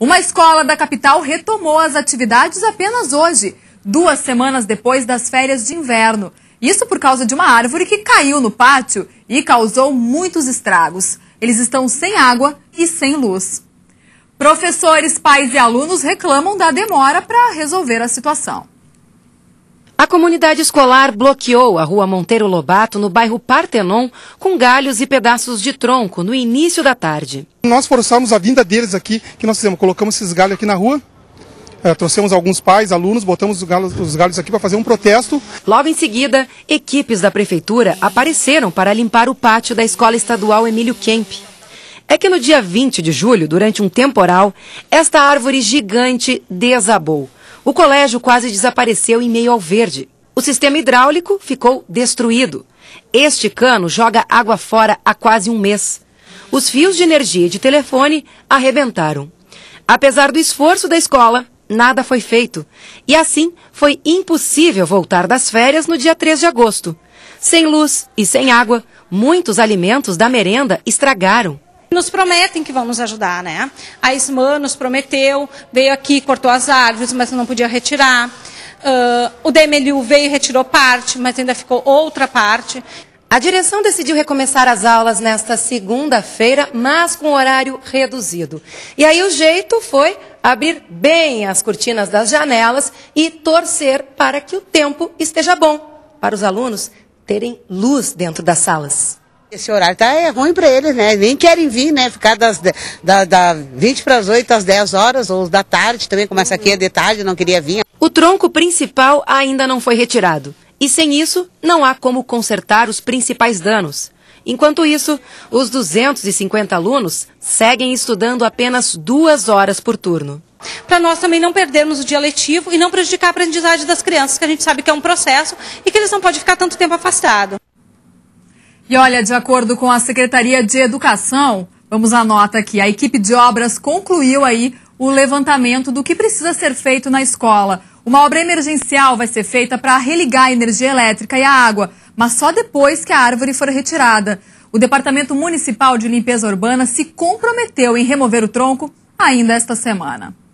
Uma escola da capital retomou as atividades apenas hoje, duas semanas depois das férias de inverno. Isso por causa de uma árvore que caiu no pátio e causou muitos estragos. Eles estão sem água e sem luz. Professores, pais e alunos reclamam da demora para resolver a situação. A comunidade escolar bloqueou a rua Monteiro Lobato, no bairro Partenon, com galhos e pedaços de tronco no início da tarde. Nós forçamos a vinda deles aqui, que nós fizemos, colocamos esses galhos aqui na rua, é, trouxemos alguns pais, alunos, botamos os galhos, os galhos aqui para fazer um protesto. Logo em seguida, equipes da prefeitura apareceram para limpar o pátio da Escola Estadual Emílio Kemp. É que no dia 20 de julho, durante um temporal, esta árvore gigante desabou. O colégio quase desapareceu em meio ao verde. O sistema hidráulico ficou destruído. Este cano joga água fora há quase um mês. Os fios de energia e de telefone arrebentaram. Apesar do esforço da escola, nada foi feito. E assim, foi impossível voltar das férias no dia 3 de agosto. Sem luz e sem água, muitos alimentos da merenda estragaram. Nos prometem que vão nos ajudar, né? A ISMAN nos prometeu, veio aqui, cortou as árvores, mas não podia retirar. Uh, o DMLU veio e retirou parte, mas ainda ficou outra parte. A direção decidiu recomeçar as aulas nesta segunda-feira, mas com horário reduzido. E aí o jeito foi abrir bem as cortinas das janelas e torcer para que o tempo esteja bom para os alunos terem luz dentro das salas. Esse horário tá, é ruim para eles, né? Nem querem vir, né? Ficar das da, da 20 para as 8 às 10 horas, ou da tarde também, começa aqui é de tarde, não queria vir. O tronco principal ainda não foi retirado. E sem isso, não há como consertar os principais danos. Enquanto isso, os 250 alunos seguem estudando apenas duas horas por turno para nós também não perdermos o dia letivo e não prejudicar a aprendizagem das crianças, que a gente sabe que é um processo e que eles não podem ficar tanto tempo afastados. E olha, de acordo com a Secretaria de Educação, vamos à nota aqui, a equipe de obras concluiu aí o levantamento do que precisa ser feito na escola. Uma obra emergencial vai ser feita para religar a energia elétrica e a água, mas só depois que a árvore for retirada. O Departamento Municipal de Limpeza Urbana se comprometeu em remover o tronco ainda esta semana.